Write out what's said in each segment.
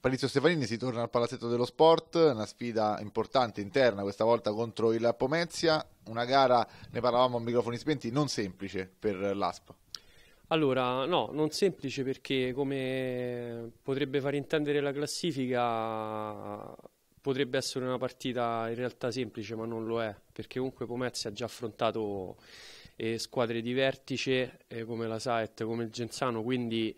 Palizzo Stefanini si torna al Palazzetto dello Sport, una sfida importante interna questa volta contro il Pomezia, una gara, ne parlavamo a microfoni spenti, non semplice per l'Aspa. Allora, no, non semplice perché come potrebbe far intendere la classifica potrebbe essere una partita in realtà semplice ma non lo è perché comunque Pomezia ha già affrontato eh, squadre di vertice eh, come la Saet, come il Genzano quindi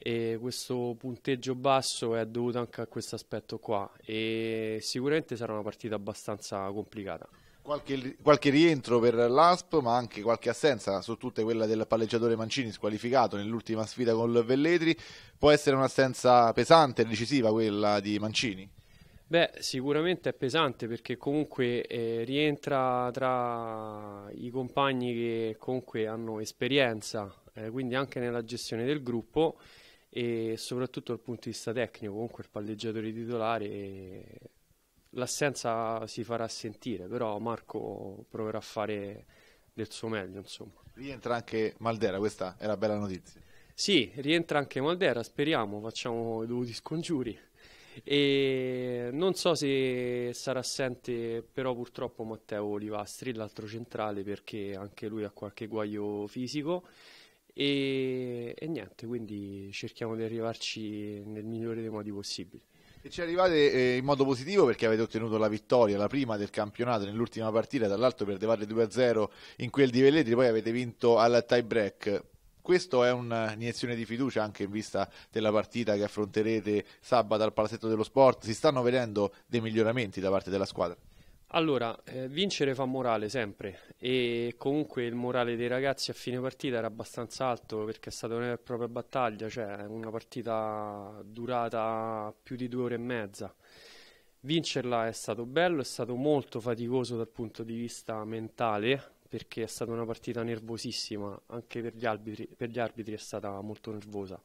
e questo punteggio basso è dovuto anche a questo aspetto qua e sicuramente sarà una partita abbastanza complicata. Qualche, qualche, rientro per l'ASP, ma anche qualche assenza, su tutte quella del palleggiatore Mancini squalificato nell'ultima sfida con il Velletri. Può essere un'assenza pesante e decisiva quella di Mancini? Beh, sicuramente è pesante perché comunque eh, rientra tra i compagni che comunque hanno esperienza, eh, quindi anche nella gestione del gruppo e soprattutto dal punto di vista tecnico, comunque il palleggiatore titolare l'assenza si farà sentire, però Marco proverà a fare del suo meglio, insomma. Rientra anche Maldera, questa è la bella notizia. Sì, rientra anche Maldera, speriamo, facciamo i dovuti scongiuri. E non so se sarà assente però purtroppo Matteo Olivastri, l'altro centrale, perché anche lui ha qualche guaio fisico e, e niente, quindi cerchiamo di arrivarci nel migliore dei modi possibili. E ci arrivate eh, in modo positivo perché avete ottenuto la vittoria, la prima del campionato nell'ultima partita, dall'alto perdevate 2-0 in quel di Velletri, poi avete vinto al tie break. Questo è un'iniezione di fiducia anche in vista della partita che affronterete sabato al Palazzetto dello Sport. Si stanno vedendo dei miglioramenti da parte della squadra? Allora, eh, vincere fa morale sempre e comunque il morale dei ragazzi a fine partita era abbastanza alto perché è stata una vera e propria battaglia, cioè una partita durata più di due ore e mezza. Vincerla è stato bello, è stato molto faticoso dal punto di vista mentale perché è stata una partita nervosissima, anche per gli arbitri, per gli arbitri è stata molto nervosa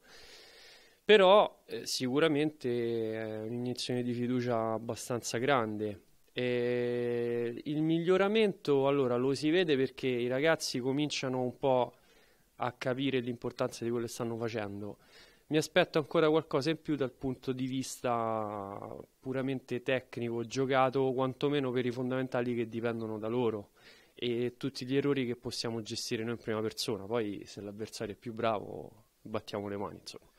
però eh, sicuramente è un'iniezione di fiducia abbastanza grande eh, il miglioramento allora lo si vede perché i ragazzi cominciano un po' a capire l'importanza di quello che stanno facendo. Mi aspetto ancora qualcosa in più dal punto di vista puramente tecnico, giocato quantomeno per i fondamentali che dipendono da loro e tutti gli errori che possiamo gestire noi in prima persona. Poi se l'avversario è più bravo battiamo le mani, insomma.